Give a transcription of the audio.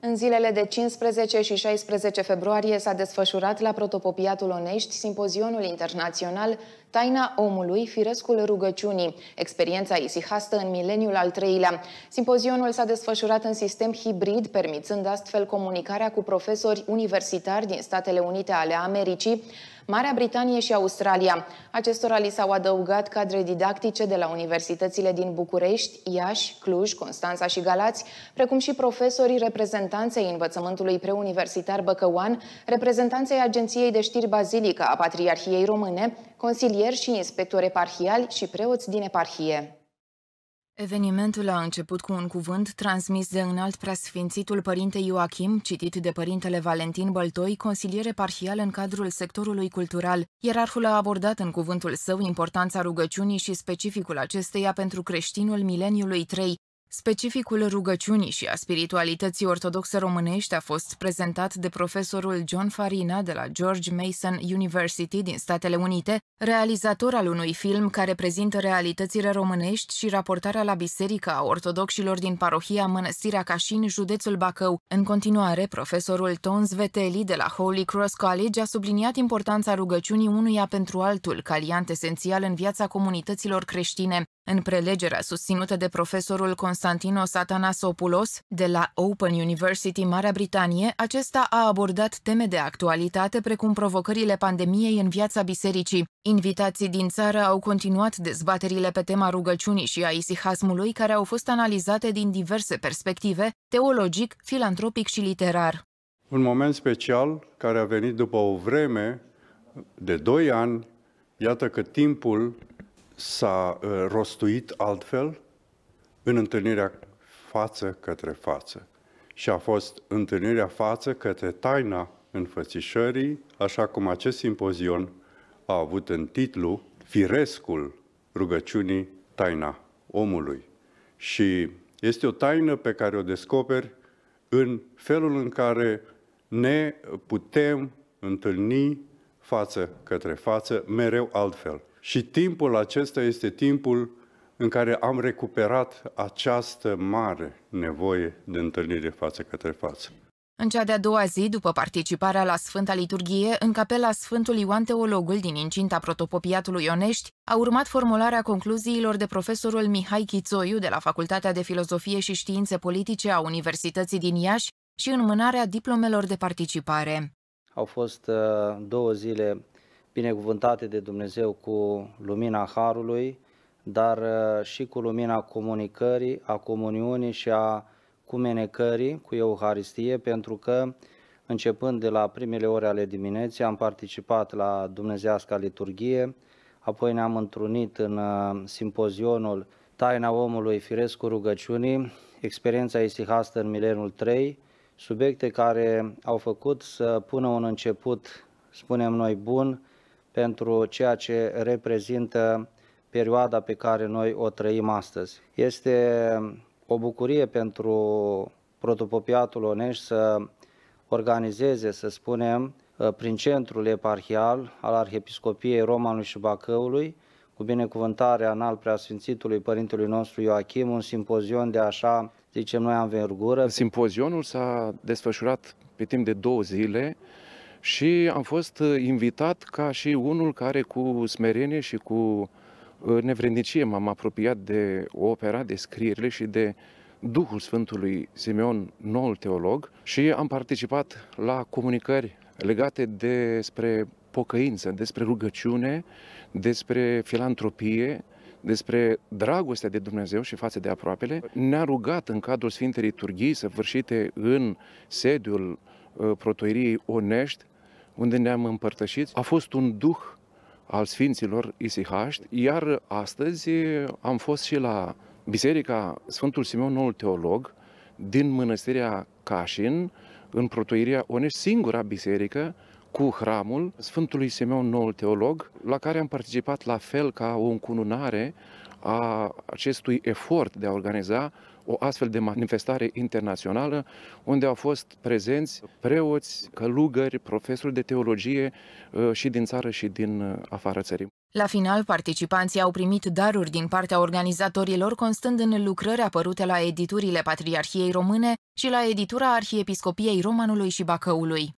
În zilele de 15 și 16 februarie s-a desfășurat la Protopopiatul Onești simpozionul internațional Taina omului, firescul rugăciunii, experiența isihastă în mileniul al treilea. Simpozionul s-a desfășurat în sistem hibrid, permițând astfel comunicarea cu profesori universitari din Statele Unite ale Americii, Marea Britanie și Australia. Acestora li s-au adăugat cadre didactice de la universitățile din București, Iași, Cluj, Constanța și Galați, precum și profesorii reprezentanței învățământului preuniversitar Băcăuan, reprezentanței Agenției de Știri Bazilică a Patriarhiei Române, consilii consilieri și inspectori eparhiali și preoți din eparhie. Evenimentul a început cu un cuvânt transmis de înalt preasfințitul părinte Ioachim, citit de părintele Valentin Băltoi, consilier eparhial în cadrul sectorului cultural. Ierarhul a abordat în cuvântul său importanța rugăciunii și specificul acesteia pentru creștinul mileniului 3, Specificul rugăciunii și a spiritualității ortodoxe românești a fost prezentat de profesorul John Farina de la George Mason University din Statele Unite, realizator al unui film care prezintă realitățile românești și raportarea la biserica a ortodoxilor din parohia Mănăstirea Cașin, județul Bacău. În continuare, profesorul Tons Veteli de la Holy Cross College a subliniat importanța rugăciunii unuia pentru altul, caliant esențial în viața comunităților creștine. În prelegerea susținută de profesorul Constantinos Atanasopoulos de la Open University Marea Britanie, acesta a abordat teme de actualitate precum provocările pandemiei în viața bisericii. Invitații din țară au continuat dezbaterile pe tema rugăciunii și a isihasmului, care au fost analizate din diverse perspective, teologic, filantropic și literar. Un moment special care a venit după o vreme de doi ani, iată că timpul s-a uh, rostuit altfel în întâlnirea față către față. Și a fost întâlnirea față către taina înfățișării, așa cum acest simpozion a avut în titlu Firescul rugăciunii taina omului. Și este o taină pe care o descoperi în felul în care ne putem întâlni față către față, mereu altfel. Și timpul acesta este timpul în care am recuperat această mare nevoie de întâlnire față către față. În cea de-a doua zi, după participarea la Sfânta Liturghie, în capela Sfântului Ioan Teologul din incinta protopopiatului Ionești, a urmat formularea concluziilor de profesorul Mihai Chițoiu de la Facultatea de Filozofie și Științe Politice a Universității din Iași și înmânarea diplomelor de participare. Au fost uh, două zile binecuvântate de Dumnezeu cu lumina Harului, dar uh, și cu lumina comunicării, a comuniunii și a cumenecării cu Euharistie, pentru că începând de la primele ore ale dimineții am participat la Dumnezeasca liturghie, apoi ne-am întrunit în uh, simpozionul Taina omului firesc cu rugăciunii, experiența isihastă în milenul 3, subiecte care au făcut să pună un început, spunem noi, bun pentru ceea ce reprezintă perioada pe care noi o trăim astăzi. Este o bucurie pentru protopopiatul Onești să organizeze, să spunem, prin centrul eparhial al Arhiepiscopiei Romanului și Bacăului, cu binecuvântarea în al preasfințitului părintelui nostru Ioachim, un simpozion de așa, zicem noi, am vergură. Simpozionul s-a desfășurat pe timp de două zile și am fost uh, invitat ca și unul care cu smerenie și cu uh, nevrednicie m-am apropiat de opera, de scrierile și de Duhul Sfântului Simeon, noul teolog, și am participat la comunicări legate despre pocăință, despre rugăciune, despre filantropie, despre dragostea de Dumnezeu și față de aproapele. Ne-a rugat în cadrul Sfintei Liturghii, săvârșite în sediul Uh, protoiriei Onești, unde ne-am împărtășit. A fost un duh al Sfinților Isihaști, iar astăzi am fost și la Biserica Sfântul Simeon Noul Teolog din Mănăstirea Cașin, în protoiria Onești, singura biserică cu hramul Sfântului Simeon Noul Teolog, la care am participat la fel ca o încununare a acestui efort de a organiza o astfel de manifestare internațională, unde au fost prezenți preoți, călugări, profesori de teologie uh, și din țară și din uh, afara țării. La final, participanții au primit daruri din partea organizatorilor, constând în lucrări apărute la editurile Patriarhiei Române și la editura Arhiepiscopiei Romanului și Bacăului.